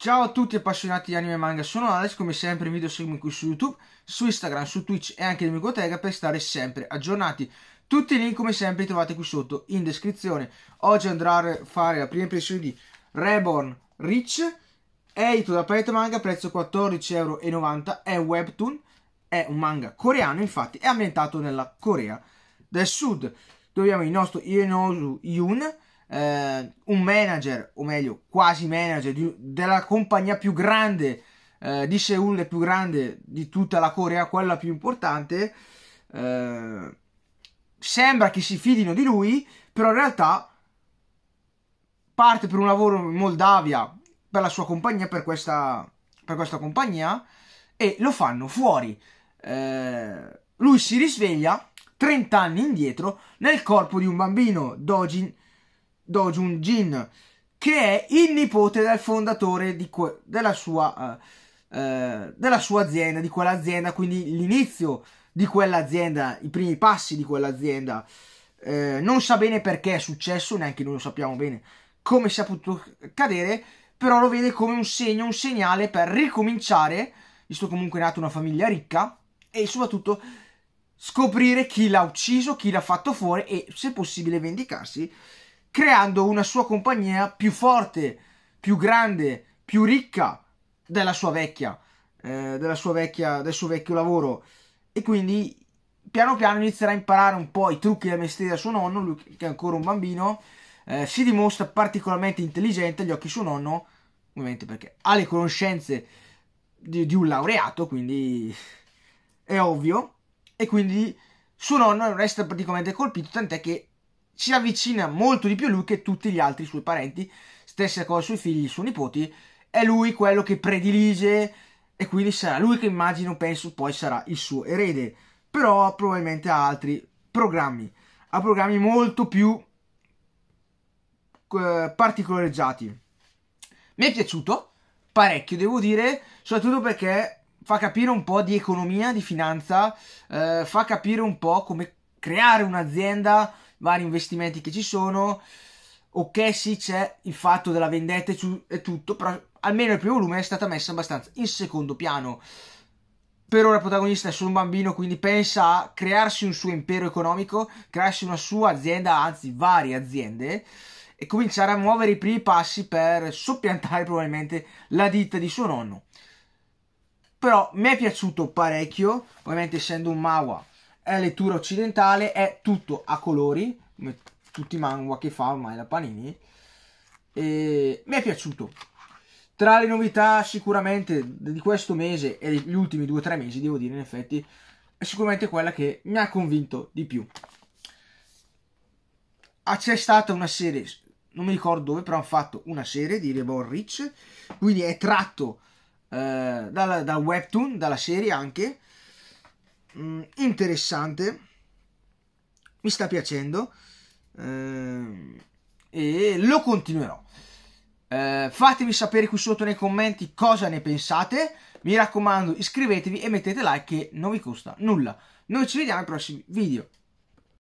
Ciao a tutti appassionati di anime e manga, sono Alex, come sempre in video seguimi qui su YouTube, su Instagram, su Twitch e anche nel mio Demicotega per stare sempre aggiornati. Tutti i link come sempre li trovate qui sotto in descrizione. Oggi andrò a fare la prima impressione di Reborn Rich, edito da Planet Manga, prezzo 14,90€, è un webtoon, è un manga coreano infatti, è ambientato nella Corea del Sud. Troviamo il nostro Ienosu Yoon, eh, un manager, o meglio, quasi manager di, della compagnia più grande eh, di Seoul, più grande di tutta la Corea, quella più importante. Eh, sembra che si fidino di lui, però in realtà parte per un lavoro in Moldavia per la sua compagnia, per questa, per questa compagnia, e lo fanno fuori. Eh, lui si risveglia 30 anni indietro nel corpo di un bambino Dojin Do Jun-jin, che è il nipote del fondatore que- della, sua, uh, uh, della sua azienda, di quell'azienda, quindi l'inizio di quell'azienda, i primi passi di quell'azienda. Eh, non sa bene perché è successo, neanche noi lo sappiamo bene come sia potuto cadere, però lo vede come un segno, un segnale per ricominciare, visto comunque è nata una famiglia ricca, e soprattutto scoprire chi l'ha ucciso, chi l'ha fatto fuori e se possibile vendicarsi creando una sua compagnia più forte, più grande, più ricca della sua vecchia, eh, della sua vecchia del suo vecchio lavoro. E quindi piano piano inizierà a imparare un po' i trucchi del mestiere del suo nonno, lui che è ancora un bambino, eh, si dimostra particolarmente intelligente agli occhi di suo nonno, ovviamente perché ha le conoscenze di, di un laureato, quindi è ovvio, e quindi suo nonno resta praticamente colpito, tant'è che ci avvicina molto di più a lui che tutti gli altri suoi parenti, stessa cosa sui figli, i suoi nipoti, è lui quello che predilige e quindi sarà lui che immagino, penso, poi sarà il suo erede, però probabilmente ha altri programmi, ha programmi molto più eh, particolareggiati. Mi è piaciuto parecchio, devo dire, soprattutto perché fa capire un po' di economia, di finanza, eh, fa capire un po' come creare un'azienda, vari investimenti che ci sono. Ok, sì, c'è il fatto della vendetta e tutto, però almeno il primo volume è stata messa abbastanza in secondo piano. Per ora il protagonista è solo un bambino, quindi pensa a crearsi un suo impero economico, crearsi una sua azienda, anzi varie aziende, e cominciare a muovere i primi passi per soppiantare probabilmente la ditta di suo nonno. Però mi è piaciuto parecchio, ovviamente essendo un Mawa è lettura occidentale, è tutto a colori, come tutti i manga che fa ormai la Panini. E mi è piaciuto. Tra le novità sicuramente di questo mese e degli ultimi due o tre mesi, devo dire in effetti, è sicuramente quella che mi ha convinto di più. Ah, c'è stata una serie, non mi ricordo dove, però hanno fatto una serie di Reborn Rich, quindi è tratto eh, dal, dal webtoon, dalla serie anche, mh, mm, interessante, mi sta piacendo eh, e lo continuerò. Eh, fatemi sapere qui sotto nei commenti cosa ne pensate. Mi raccomando, iscrivetevi e mettete like che non vi costa nulla. Noi ci vediamo ai prossimi video.